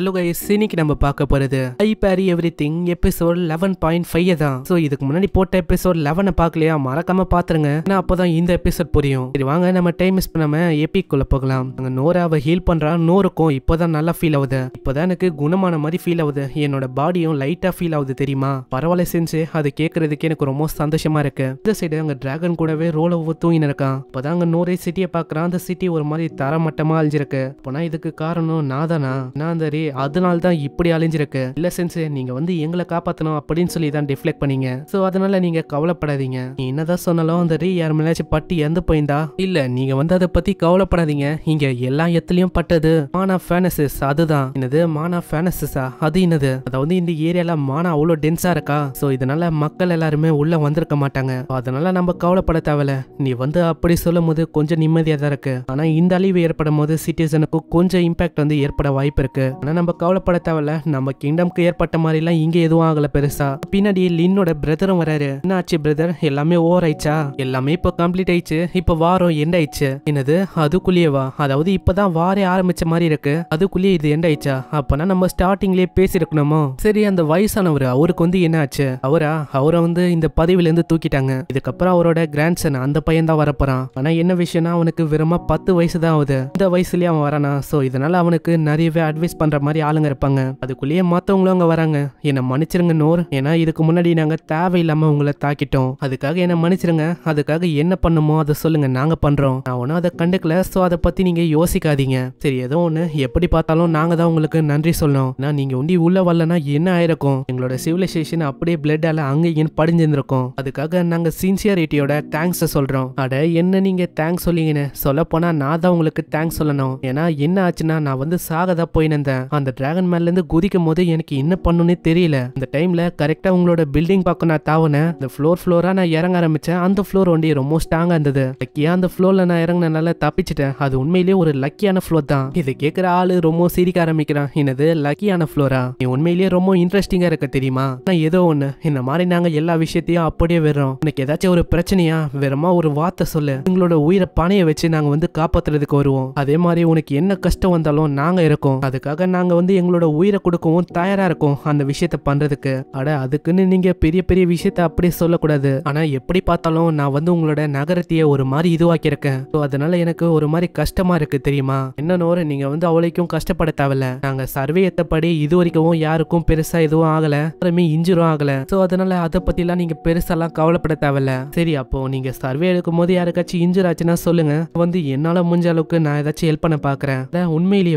hello guys இன்னைக்கு நம்ம பார்க்க போகிறது ஐ பேரி everything episode eleven point five தான் ஸோ இதுக்கு முன்னாடி போட்ட எபிசோட் லெவனை பார்க்கலையா மறக்காம பாத்துருங்க ஏன்னா அப்போதான் இந்த எபிசோட் புரியும் சரி வாங்க நம்ம டைம் மிஸ் பண்ணாம எபிக்குள்ள போகலாம் அங்கே நோராவை ஹீல் பண்ணுறா நோருக்கும் இப்போதான் நல்லா ஃபீல் ஆகுது இப்போதான் எனக்கு குணமான மாதிரி ஃபீல் ஆகுது என்னோட பாடியும் லைட்டாக ஃபீல் ஆகுது தெரியுமா பரவாயில்ல செஞ்சு அது கேட்கறதுக்கு எனக்கு ரொம்ப சந்தோஷமா இருக்கு இந்த சைடு அங்கே டிராகன் கூடவே ரோல ஓவர் தூங்கி இருக்கான் இப்போதான் அங்கே நோரே சிட்டியை பாக்குறான் அந்த சிட்டி ஒரு மாதிரி தரமட்டமாக அழிஞ்சிருக்கு போனால் இதுக்கு காரணம் நான் தானா நான் அந்த அதனால தான் இப்படி அழிஞ்சிருக்கு இல்ல சென்சே நீங்க வந்து எங்களை காப்பாற்றணும் அப்படின்னு சொல்லி தான் டிஃப்ளெக்ட் பண்ணீங்க ஸோ அதனால நீங்க கவலைப்படாதீங்க நீ என்னதான் சொன்னாலும் அந்த ரீ யார் மேலாச்சும் பட்டி எந்த போயிருந்தா இல்லை நீங்க வந்து அதை பத்தி கவலைப்படாதீங்க இங்கே எல்லா இடத்துலையும் பட்டது மானா ஃபேனசிஸ் அதுதான் என்னது மானா ஃபேனசிஸா அது என்னது அதாவது இந்த ஏரியால மானா அவ்வளோ டென்ஸாக இருக்கா ஸோ இதனால மக்கள் எல்லாருமே உள்ள வந்திருக்க மாட்டாங்க அதனால நம்ம கவலைப்பட தேவையில்ல நீ வந்து அப்படி சொல்லும் போது கொஞ்சம் நிம்மதியாக தான் இருக்கு ஆனால் இந்த அழிவு ஏற்படும் போது சிட்டிசனுக்கு கொஞ்சம் இம்பாக்ட் வந்து ஏற்பட வாய்ப்பு இருக்கு ஆனால் நம்ம கவலைப்பட தேவையில்ல நம்ம கிங்டம்க்கு ஏற்பட்ட மாதிரிலாம் இங்கே எதுவும் ஆகலை பெருசா பின்னாடி லின்னோட பிரதரும் வராரு என்ன ஆச்சு பிரதர் எல்லாமே ஓவர் ஆயிடுச்சா எல்லாமே இப்போ கம்ப்ளீட் ஆயிடுச்சு இப்போ வாரம் எண்ட் ஆயிடுச்சு என்னது அதுக்குள்ளேயேவா அதாவது இப்போதான் வாரே ஆரம்பிச்ச மாதிரி இருக்கு அதுக்குள்ளேயே இது எண்ட் ஆயிடுச்சா அப்பனா நம்ம ஸ்டார்டிங்லேயே பேசியிருக்கணுமோ சரி அந்த வயசானவர் அவருக்கு வந்து என்ன ஆச்சு அவரா அவரை வந்து இந்த பதவியிலேருந்து தூக்கிட்டாங்க இதுக்கப்புறம் அவரோட கிராண்ட் சன் அந்த பையன் தான் வரப்போறான் ஆனால் என்ன விஷயம்னா அவனுக்கு வெறுமா பத்து வயசு தான் ஆகுது இந்த வயசுலயே அவன் வரானா ஸோ இதனால அவனுக்கு நிறையவே அட்வைஸ் பண்ற மாதிரி ஆளுங்க இருப்பாங்க அதுக்குள்ளேயே மற்றவங்களும் அங்கே வராங்க என்னை மன்னிச்சிருங்க நோர் ஏன்னா இதுக்கு முன்னாடி நாங்கள் தேவையில்லாமல் உங்களை தாக்கிட்டோம் அதுக்காக என்னை மன்னிச்சிருங்க அதுக்காக என்ன பண்ணுமோ அதை சொல்லுங்க நாங்கள் பண்ணுறோம் நான் ஒன்றும் அதை கண்டுக்கல ஸோ அதை பற்றி நீங்கள் யோசிக்காதீங்க சரி ஏதோ ஒன்று எப்படி பார்த்தாலும் நாங்கள் தான் உங்களுக்கு நன்றி சொல்லணும் நான் நீங்கள் ஒண்டி உள்ளே வரலன்னா என்ன ஆயிருக்கும் எங்களோட சிவிலைசேஷன் அப்படியே பிளட்டால் அங்கே இங்கேன்னு படிஞ்சிருந்திருக்கும் அதுக்காக நாங்கள் சின்சியாரிட்டியோட தேங்க்ஸை சொல்கிறோம் அட என்ன நீங்கள் தேங்க்ஸ் சொல்லிங்கன்னு சொல்ல போனால் நான் தான் உங்களுக்கு தேங்க்ஸ் சொல்லணும் ஏன்னா என்ன ஆச்சுன்னா நான் வந்து சாகதா போயின்னு இருந்தேன் அந்த டிராகன் இருந்து குதிக்கும் போது எனக்கு என்ன பண்ணுனே தெரியல அந்த டைமில் கரெக்டாக உங்களோட பில்டிங் பக்கம் நான் தாவினேன் இந்த ஃப்ளோர் ஃப்ளோராக நான் இறங்க ஆரம்பித்தேன் அந்த ஃப்ளோர் வண்டி ரொம்ப ஸ்ட்ராங்கா இருந்தது லக்கியா அந்த ஃப்ளோரில் நான் இறங்கினால தப்பிச்சிட்டேன் அது உண்மையிலே ஒரு லக்கியான ஃப்ளோர் தான் இதை கேட்குற ஆள் ரொம்ப சிரிக்க ஆரம்பிக்கிறான் என்னது லக்கியான ஃபுளோரா நீ உண்மையிலேயே ரொம்ப இன்ட்ரெஸ்டிங்கா இருக்க தெரியுமா நான் ஏதோ ஒன்று இந்த மாதிரி நாங்கள் எல்லா விஷயத்தையும் அப்படியே வர்றோம் எனக்கு ஏதாச்சும் ஒரு பிரச்சனையா வெறுமா ஒரு வார்த்தை சொல்லு உங்களோட உயிரை பணையை வச்சு நாங்கள் வந்து காப்பாத்துறதுக்கு வருவோம் அதே மாதிரி உனக்கு என்ன கஷ்டம் வந்தாலும் நாங்கள் இருக்கோம் அதுக்காக நான் நாங்கள் வந்து எங்களோட உயிரை கொடுக்கவும் தயாராக இருக்கோம் அந்த விஷயத்த பண்ணுறதுக்கு அட அதுக்குன்னு நீங்கள் பெரிய பெரிய விஷயத்த அப்படியே சொல்லக்கூடாது ஆனால் எப்படி பார்த்தாலும் நான் வந்து உங்களோட நகரத்தையே ஒரு மாதிரி இதுவாக்கியிருக்கேன் ஸோ அதனால எனக்கு ஒரு மாதிரி கஷ்டமாக இருக்குது தெரியுமா என்னன்னோரு நீங்கள் வந்து அவ்வளோக்கும் கஷ்டப்பட தேவையில்ல நாங்கள் சர்வே எத்தப்படி இது வரைக்கும் யாருக்கும் பெருசாக எதுவும் ஆகலை யாருமே இன்ஜுரும் ஆகலை ஸோ அதனால அதை பற்றிலாம் நீங்கள் பெருசாலாம் கவலைப்பட தேவையில்ல சரி அப்போ நீங்கள் சர்வே எடுக்கும் போது யாருக்காச்சும் இன்ஜுர் ஆச்சுன்னா சொல்லுங்கள் வந்து என்னால் முடிஞ்ச அளவுக்கு நான் ஏதாச்சும் ஹெல்ப் பண்ண பார்க்குறேன்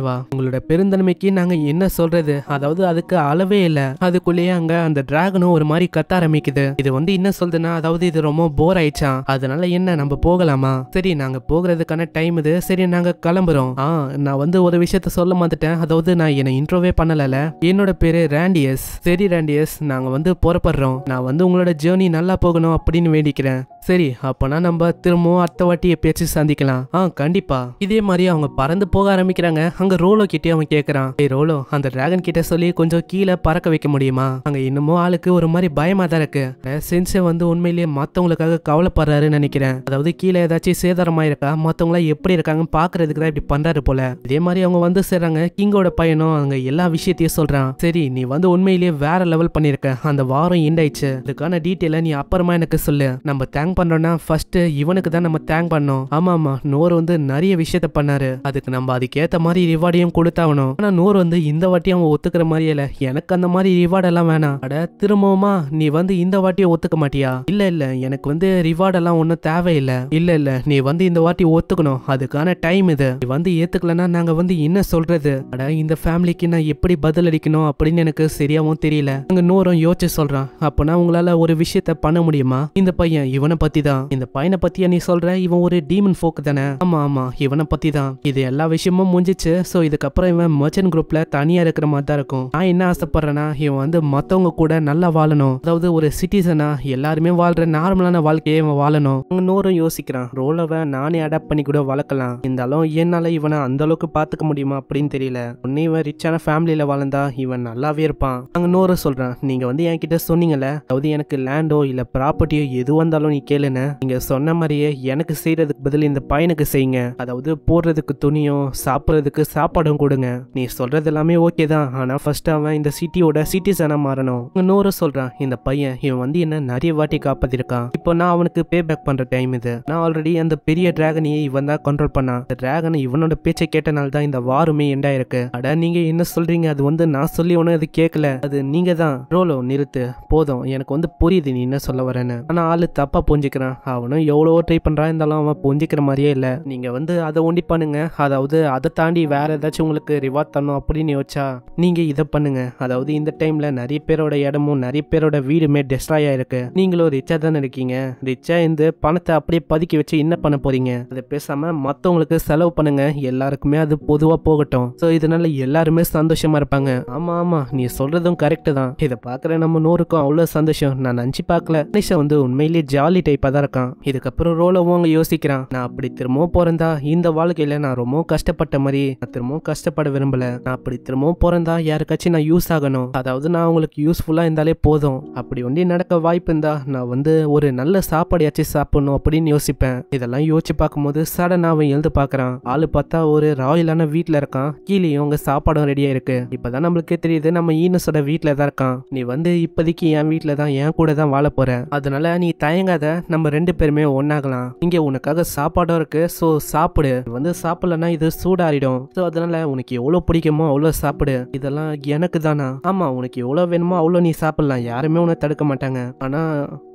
வா உங்களோட பெருந்தன்மைக்கு நாங்கள் என்ன சொல்கிறது அதாவது அதுக்கு அளவே இல்லை அதுக்குள்ளேயே அங்கே அந்த டிராகனும் ஒரு மாதிரி கத்த ஆரம்பிக்குது இது வந்து என்ன சொல்றதுன்னா அதாவது இது ரொம்ப போர் ஆயிடுச்சா அதனால என்ன நம்ம போகலாமா சரி நாங்க போகிறதுக்கான டைம் இது சரி நாங்க கிளம்புறோம் ஆ நான் வந்து ஒரு விஷயத்த சொல்ல மாட்டேன் அதாவது நான் என்னை இன்ட்ரோவே பண்ணலல என்னோட பேரு ரேண்டியஸ் சரி ரேண்டியஸ் நாங்க வந்து புறப்படுறோம் நான் வந்து உங்களோட ஜேர்னி நல்லா போகணும் அப்படின்னு வேண்டிக்கிறேன் சரி அப்பனா நம்ம திரும்பவும் அடுத்த வாட்டியை பேச்சு சந்திக்கலாம் ஆ கண்டிப்பா இதே மாதிரி அவங்க பறந்து போக ஆரம்பிக்கிறாங்க அங்க ரோலோ கிட்டே அவன் கேக்குறான் ரோலோ அந்த டிராகன் கிட்ட சொல்லி கொஞ்சம் கீழே பறக்க வைக்க முடியுமா அங்க இன்னமும் ஆளுக்கு ஒரு மாதிரி பயமா தான் இருக்கு சென்சே வந்து உண்மையிலேயே மத்தவங்களுக்காக கவலைப்படுறாரு நினைக்கிறேன் அதாவது கீழே ஏதாச்சும் சேதாரமா இருக்கா மத்தவங்களா எப்படி இருக்காங்கன்னு பாக்குறதுக்கு தான் இப்படி பண்றாரு போல இதே மாதிரி அவங்க வந்து சேர்றாங்க கிங்கோட பையனும் அங்க எல்லா விஷயத்தையும் சொல்றான் சரி நீ வந்து உண்மையிலேயே வேற லெவல் பண்ணிருக்க அந்த வாரம் எண்ட் ஆயிடுச்சு அதுக்கான டீட்டெயில நீ அப்புறமா எனக்கு சொல்லு நம்ம தேங்க தேங்க் பண்ணுறோன்னா ஃபர்ஸ்ட் இவனுக்கு தான் நம்ம தேங்க் பண்ணோம் ஆமா ஆமா நோர் வந்து நிறைய விஷயத்த பண்ணாரு அதுக்கு நம்ம அதுக்கேற்ற மாதிரி ரிவார்டையும் கொடுத்தாகணும் ஆனால் நோர் வந்து இந்த வாட்டி அவன் ஒத்துக்கிற மாதிரியே இல்லை எனக்கு அந்த மாதிரி ரிவார்ட் எல்லாம் வேணாம் அட திரும்பவுமா நீ வந்து இந்த வாட்டியை ஒத்துக்க மாட்டியா இல்லை இல்லை எனக்கு வந்து ரிவார்ட் எல்லாம் ஒன்றும் தேவையில்லை இல்ல இல்ல நீ வந்து இந்த வாட்டி ஒத்துக்கணும் அதுக்கான டைம் இது நீ வந்து ஏத்துக்கலன்னா நாங்கள் வந்து என்ன சொல்றது அட இந்த ஃபேமிலிக்கு நான் எப்படி பதில் அடிக்கணும் அப்படின்னு எனக்கு சரியாகவும் தெரியல அங்கே நோரும் யோசிச்சு சொல்கிறான் அப்பனா உங்களால் ஒரு விஷயத்த பண்ண முடியுமா இந்த பையன் இவனை பத்தி தான் இந்த பையனை பத்தியா நீ சொல்ற இவன் ஒரு டீமன் போக்கு தானே ஆமா ஆமா இவனை பத்தி தான் இது எல்லா விஷயமும் முடிஞ்சிச்சு ஸோ இதுக்கப்புறம் இவன் மர்ச்சன் குரூப்ல தனியா இருக்கிற மாதிரி தான் இருக்கும் நான் என்ன ஆசைப்படுறேன்னா இவன் வந்து மத்தவங்க கூட நல்லா வாழணும் அதாவது ஒரு சிட்டிசனா எல்லாருமே வாழ்ற நார்மலான வாழ்க்கையை இவன் வாழணும் நூறும் யோசிக்கிறான் ரோலவை நானே அடாப்ட் பண்ணி கூட வளர்க்கலாம் இந்த அளவு என்னால இவனை அந்த அளவுக்கு பாத்துக்க முடியுமா அப்படின்னு தெரியல உன்னை இவன் ரிச்சான ஃபேமிலியில வளர்ந்தா இவன் நல்லாவே இருப்பான் அங்க நூறு சொல்றான் நீங்க வந்து என்கிட்ட சொன்னீங்கல்ல அதாவது எனக்கு லேண்டோ இல்ல ப்ராப்பர்ட்டியோ எது வந்தாலும் நீ கேளுன்னு நீங்க சொன்ன மாதிரியே எனக்கு செய்யறதுக்கு பதில் இந்த பையனுக்கு செய்யுங்க அதாவது போடுறதுக்கு துணியும் சாப்பிட்றதுக்கு சாப்பாடும் கொடுங்க நீ சொல்றது எல்லாமே ஓகே தான் ஆனா ஃபர்ஸ்ட் அவன் இந்த சிட்டியோட சிட்டிசனா மாறணும் இன்னொரு சொல்றான் இந்த பையன் இவன் வந்து என்ன நிறைய வாட்டி காப்பாத்திருக்கான் இப்போ நான் அவனுக்கு பே பேக் பண்ற டைம் இது நான் ஆல்ரெடி அந்த பெரிய டிராகனையே இவன் தான் கண்ட்ரோல் பண்ணான் இந்த டிராகன் இவனோட பேச்சை கேட்டனால்தான் இந்த வாருமே எண்டாயிருக்கு அட நீங்க என்ன சொல்றீங்க அது வந்து நான் சொல்லி உனக்கு அது கேட்கல அது நீங்க தான் ரோலோ நிறுத்து போதும் எனக்கு வந்து புரியுது நீ என்ன சொல்ல வரேன்னு ஆனா ஆளு தப்பா புரிஞ்சு புரிஞ்சுக்கிறான் அவனும் எவ்வளோ ட்ரை பண்ணுறான் இருந்தாலும் அவன் புரிஞ்சிக்கிற மாதிரியே இல்லை நீங்கள் வந்து அதை ஒண்டி பண்ணுங்க அதாவது அதை தாண்டி வேறு ஏதாச்சும் உங்களுக்கு ரிவார்ட் தரணும் அப்படின்னு யோசிச்சா நீங்கள் இதை பண்ணுங்க அதாவது இந்த டைமில் நிறைய பேரோட இடமும் நிறைய பேரோட வீடுமே டெஸ்ட்ராய் ஆயிருக்கு நீங்களும் ரிச்சாக தானே இருக்கீங்க ரிச்சாக இந்த பணத்தை அப்படியே பதுக்கி வச்சு என்ன பண்ண போறீங்க அதை பேசாமல் மற்றவங்களுக்கு செலவு பண்ணுங்க எல்லாருக்குமே அது பொதுவாக போகட்டும் ஸோ இதனால எல்லாருமே சந்தோஷமா இருப்பாங்க ஆமாம் ஆமாம் நீ சொல்றதும் கரெக்டு தான் இதை பார்க்குற நம்ம நூறுக்கும் அவ்வளோ சந்தோஷம் நான் நினச்சி பார்க்கல வந்து உண்மையிலேயே ஜாலி டைப் டைப்பாக தான் இருக்கான் இதுக்கப்புறம் ரோலோவும் அவங்க யோசிக்கிறான் நான் அப்படி திரும்பவும் பிறந்தா இந்த வாழ்க்கையில் நான் ரொம்ப கஷ்டப்பட்ட மாதிரி நான் திரும்பவும் கஷ்டப்பட விரும்பல நான் அப்படி திரும்பவும் பிறந்தா யாருக்காச்சும் நான் யூஸ் ஆகணும் அதாவது நான் உங்களுக்கு யூஸ்ஃபுல்லாக இருந்தாலே போதும் அப்படி ஒன்றி நடக்க வாய்ப்பு இருந்தா நான் வந்து ஒரு நல்ல சாப்பாடையாச்சும் சாப்பிடணும் அப்படின்னு யோசிப்பேன் இதெல்லாம் யோசிச்சு பார்க்கும்போது சடனாக அவன் எழுந்து பார்க்குறான் ஆள் பார்த்தா ஒரு ராயலான வீட்டில் இருக்கான் கீழே இவங்க சாப்பாடும் ரெடியாக இருக்கு இப்போதான் நம்மளுக்கே தெரியுது நம்ம ஈனஸோட வீட்டில் தான் இருக்கான் நீ வந்து இப்போதைக்கு என் வீட்டில் தான் என் கூட தான் வாழ போகிற அதனால நீ தயங்காத நம்ம ரெண்டு பேருமே ஒன்னாகலாம் இங்க உனக்காக சாப்பாடும் இருக்கு ஸோ சாப்பிடு வந்து சாப்பிடலன்னா இது சூடாறிடும் ஸோ அதனால உனக்கு எவ்வளோ பிடிக்குமோ அவ்வளோ சாப்பிடு இதெல்லாம் எனக்கு தானா ஆமா உனக்கு எவ்வளோ வேணுமோ அவ்வளோ நீ சாப்பிடலாம் யாருமே உன்னை தடுக்க மாட்டாங்க ஆனா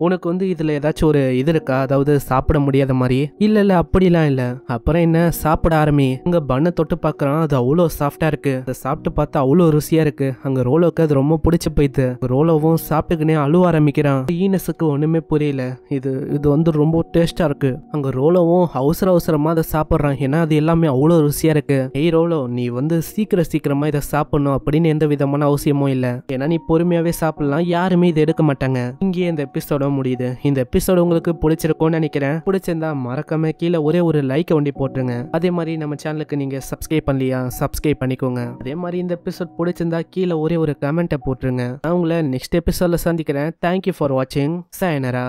உனக்கு வந்து இதுல ஏதாச்சும் ஒரு இது இருக்கா அதாவது சாப்பிட முடியாத மாதிரி இல்ல இல்ல அப்படிலாம் இல்ல அப்புறம் என்ன சாப்பிட ஆரம்பி அங்க பண்ணை தொட்டு பாக்குறான் அது அவ்வளோ சாஃப்டா இருக்கு அதை சாப்பிட்டு பார்த்தா அவ்வளோ ருசியா இருக்கு அங்க ரோலோக்கு அது ரொம்ப பிடிச்சி போயிடுது ரோலோவும் சாப்பிட்டுக்கினே அழுவ ஆரம்பிக்கிறான் ஈனஸுக்கு ஒண்ணுமே புரியல இது இது இது வந்து ரொம்ப டேஸ்ட்டாக இருக்குது அங்கே ரோலோவும் அவசர அவசரமாக அதை சாப்பிட்றாங்க ஏன்னா அது எல்லாமே அவ்வளோ ருசியாக இருக்குது ஏய் ரோலோ நீ வந்து சீக்கிரம் சீக்கிரமாக இதை சாப்பிடணும் அப்படின்னு எந்த விதமான அவசியமும் இல்லை ஏன்னா நீ பொறுமையாகவே சாப்பிடலாம் யாருமே இதை எடுக்க மாட்டாங்க இங்கேயே இந்த எபிசோட முடியுது இந்த எபிசோட உங்களுக்கு பிடிச்சிருக்கும்னு நினைக்கிறேன் பிடிச்சிருந்தா மறக்காம கீழே ஒரே ஒரு லைக்கை வண்டி போட்டுருங்க அதே மாதிரி நம்ம சேனலுக்கு நீங்கள் சப்ஸ்கிரைப் பண்ணலையா சப்ஸ்கிரைப் பண்ணிக்கோங்க அதே மாதிரி இந்த எபிசோட் பிடிச்சிருந்தா கீழே ஒரே ஒரு கமெண்ட்டை போட்டுருங்க நான் உங்களை நெக்ஸ்ட் எபிசோடில் சந்திக்கிறேன் தேங்க்யூ ஃபார் வாட்சிங் சாயனரா